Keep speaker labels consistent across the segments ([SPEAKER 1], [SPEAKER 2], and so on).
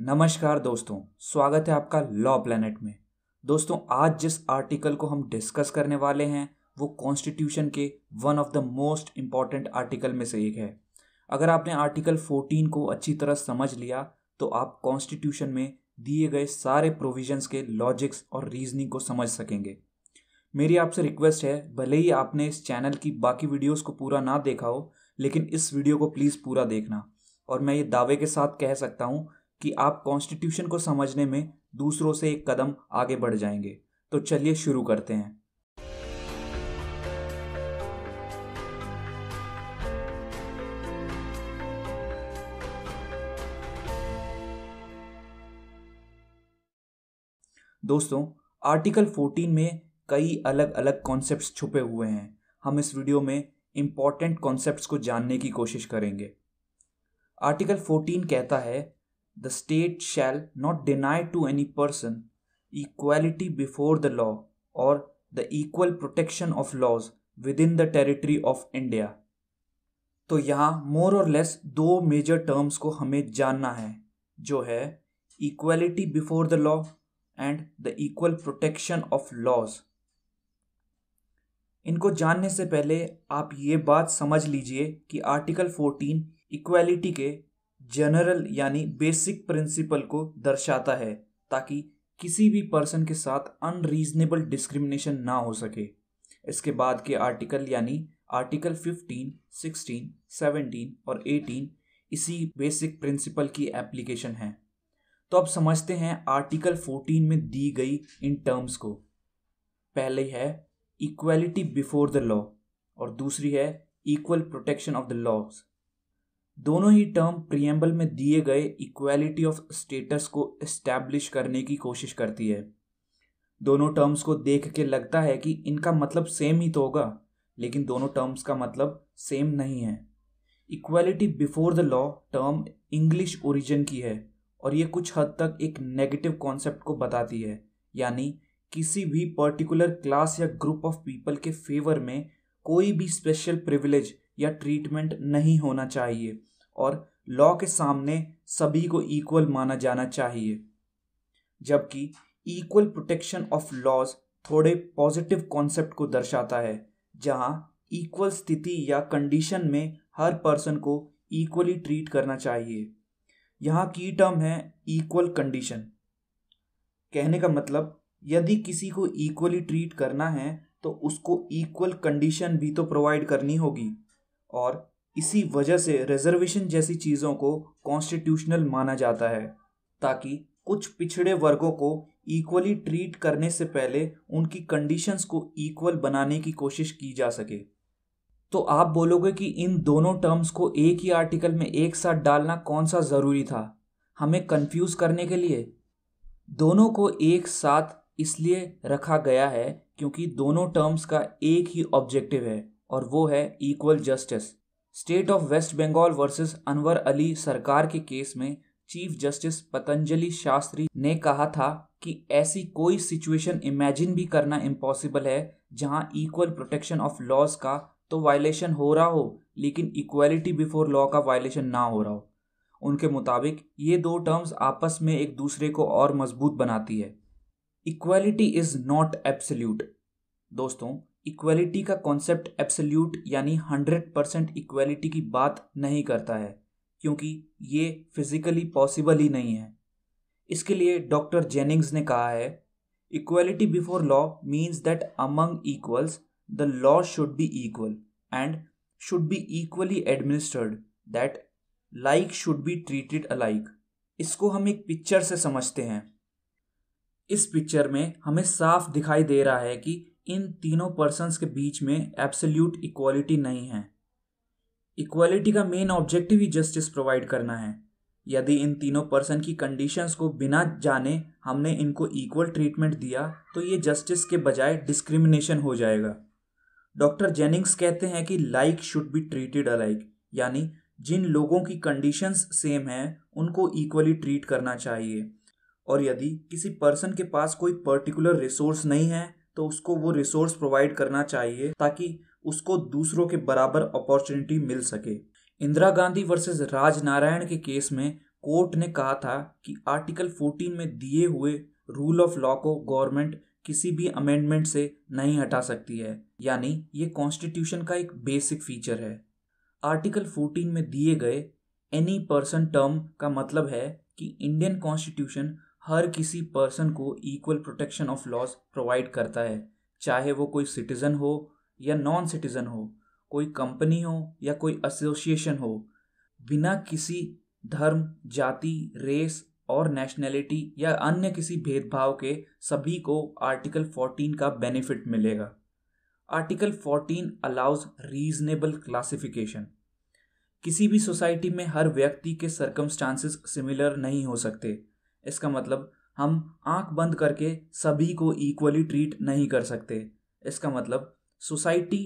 [SPEAKER 1] नमस्कार दोस्तों स्वागत है आपका लॉ प्लेनेट में दोस्तों आज जिस आर्टिकल को हम डिस्कस करने वाले हैं वो कॉन्स्टिट्यूशन के one of the most important article में से एक है अगर आपने आर्टिकल 14 को अच्छी तरह समझ लिया तो आप कॉन्स्टिट्यूशन में दिए गए सारे प्रोविजंस के लॉजिक्स और रीजनिंग को समझ सकेंगे मेरी आपसे रिक्वेस्ट है भले ही आपने इस चैनल की बाकी वीडियोस को पूरा ना देखा हो लेकिन इस वीडियो को प्लीज़ पूरा देखना और मैं ये दावे के साथ कह सकता हूँ कि आप कॉन्स्टिट्यूशन को समझने में दूसरों से एक कदम आगे बढ़ जाएंगे तो चलिए शुरू करते हैं दोस्तों आर्टिकल 14 में कई अलग अलग कॉन्सेप्ट्स छुपे हुए हैं हम इस वीडियो में इम्पॉर्टेंट कॉन्सेप्ट्स को जानने की कोशिश करेंगे आर्टिकल 14 कहता है the state shall not deny to any person equality before the law or the equal protection of laws within the territory of India. तो यहाँ मोर और लेस दो मेजर टर्म्स को हमें जानना है जो है equality before the law and the equal protection of laws इनको जानने से पहले आप ये बात समझ लीजिए कि आर्टिकल 14 इक्वालिटी के जनरल यानी बेसिक प्रिंसिपल को दर्शाता है ताकि किसी भी पर्सन के साथ अनरीजनेबल डिस्क्रिमिनेशन ना हो सके इसके बाद के आर्टिकल यानी आर्टिकल 15, 16, 17 और 18 इसी बेसिक प्रिंसिपल की एप्लीकेशन है तो अब समझते हैं आर्टिकल 14 में दी गई इन टर्म्स को पहले है इक्वलिटी बिफोर द लॉ और दूसरी है equal protection of the laws दोनों ही टर्म प्रियम्बल में दिए गए इक्वालिटी ऑफ स्टेटस को इस्टेब्लिश करने की कोशिश करती है दोनों टर्म्स को देख के लगता है कि इनका मतलब सेम ही तो होगा लेकिन दोनों टर्म्स का मतलब सेम नहीं है equality before the law term English origin की है और ये कुछ हद तक एक नेगेटिव कॉन्सेप्ट को बताती है यानी किसी भी पर्टिकुलर क्लास या ग्रुप ऑफ पीपल के फेवर में कोई भी स्पेशल प्रिविलेज या ट्रीटमेंट नहीं होना चाहिए और लॉ के सामने सभी को इक्वल माना जाना चाहिए जबकि इक्वल प्रोटेक्शन ऑफ लॉज थोड़े पॉजिटिव कॉन्सेप्ट को दर्शाता है जहां इक्वल स्थिति या कंडीशन में हर पर्सन को इक्वली ट्रीट करना चाहिए यहाँ की टर्म है इक्वल कंडीशन कहने का मतलब यदि किसी को इक्वली ट्रीट करना है तो उसको इक्वल कंडीशन भी तो प्रोवाइड करनी होगी और इसी वजह से रिजर्वेशन जैसी चीज़ों को कॉन्स्टिट्यूशनल माना जाता है ताकि कुछ पिछड़े वर्गों को इक्वली ट्रीट करने से पहले उनकी कंडीशंस को इक्वल बनाने की कोशिश की जा सके तो आप बोलोगे कि इन दोनों टर्म्स को एक ही आर्टिकल में एक साथ डालना कौन सा ज़रूरी था हमें कंफ्यूज करने के लिए दोनों को एक साथ इसलिए रखा गया है क्योंकि दोनों टर्म्स का एक ही ऑब्जेक्टिव है और वो है equal justice state of West Bengal versus Anwar Ali Sarkar के केस में चीफ जस्टिस पतंजलि शास्त्री ने कहा था कि ऐसी कोई सिचुएशन इमेजिन भी करना इम्पॉसिबल है जहां इक्वल प्रोटेक्शन ऑफ लॉज का तो वायलेशन हो रहा हो लेकिन इक्वलिटी बिफोर लॉ का वायलेशन ना हो रहा हो उनके मुताबिक ये दो टर्म्स आपस में एक दूसरे को और मजबूत बनाती है इक्वालिटी इज नॉट एब्सल्यूट दोस्तों इक्वलिटी का कॉन्सेप्ट एब्सोल्यूट यानी हंड्रेड परसेंट इक्वलिटी की बात नहीं करता है क्योंकि ये फिजिकली पॉसिबल ही नहीं है इसके लिए डॉक्टर जेनिंग्स ने कहा है equality before law means that among equals the law should be equal and should be equally administered that like should be treated alike इसको हम एक पिक्चर से समझते हैं इस पिक्चर में हमें साफ दिखाई दे रहा है कि इन तीनों पर्सनस के बीच में एब्सोल्यूट इक्वालिटी नहीं है इक्वालिटी का मेन ऑब्जेक्टिव ही जस्टिस प्रोवाइड करना है यदि इन तीनों पर्सन की कंडीशंस को बिना जाने हमने इनको इक्वल ट्रीटमेंट दिया तो ये जस्टिस के बजाय डिस्क्रिमिनेशन हो जाएगा डॉक्टर जेनिंग्स कहते हैं कि like should be treated alike यानी जिन लोगों की कंडीशंस सेम हैं उनको इक्वली ट्रीट करना चाहिए और यदि किसी पर्सन के पास कोई पर्टिकुलर रिसोर्स नहीं है तो उसको वो रिसोर्स प्रोवाइड करना चाहिए ताकि उसको दूसरों के बराबर अपॉर्चुनिटी मिल सके इंदिरा गांधी वर्सेस राजनारायण के केस में कोर्ट ने कहा था कि आर्टिकल 14 में दिए हुए रूल ऑफ लॉ को गवर्नमेंट किसी भी अमेंडमेंट से नहीं हटा सकती है यानी ये कॉन्स्टिट्यूशन का एक बेसिक फीचर है आर्टिकल 14 में दिए गए एनी पर्सन टर्म का मतलब है कि इंडियन कॉन्स्टिट्यूशन हर किसी पर्सन को equal protection of laws provide करता है चाहे वो कोई सिटीज़न हो या नॉन सिटीज़न हो कोई कंपनी हो या कोई एसोसिएशन हो बिना किसी धर्म जाति रेस और नेशनैलिटी या अन्य किसी भेदभाव के सभी को आर्टिकल 14 का बेनिफिट मिलेगा आर्टिकल 14 अलाउज रीजनेबल क्लासिफिकेशन किसी भी सोसाइटी में हर व्यक्ति के सर्कमस्टांसिस सिमिलर नहीं हो सकते इसका मतलब हम आंख बंद करके सभी को इक्वली ट्रीट नहीं कर सकते इसका मतलब सोसाइटी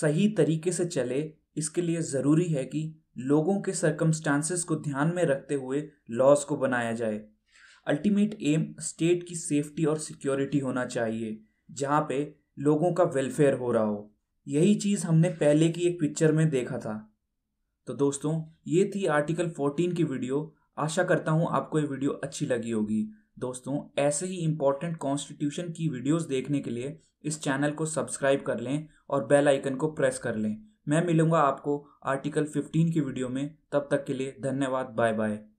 [SPEAKER 1] सही तरीके से चले इसके लिए ज़रूरी है कि लोगों के सरकमस्टांसिस को ध्यान में रखते हुए लॉज को बनाया जाए अल्टीमेट एम स्टेट की सेफ्टी और सिक्योरिटी होना चाहिए जहाँ पे लोगों का वेलफेयर हो रहा हो यही चीज़ हमने पहले की एक पिक्चर में देखा था तो दोस्तों ये थी आर्टिकल 14 की वीडियो आशा करता हूँ आपको ये वीडियो अच्छी लगी होगी दोस्तों ऐसे ही इम्पोर्टेंट कॉन्स्टिट्यूशन की वीडियोस देखने के लिए इस चैनल को सब्सक्राइब कर लें और बेल आइकन को प्रेस कर लें मैं मिलूँगा आपको आर्टिकल 15 की वीडियो में तब तक के लिए धन्यवाद बाय बाय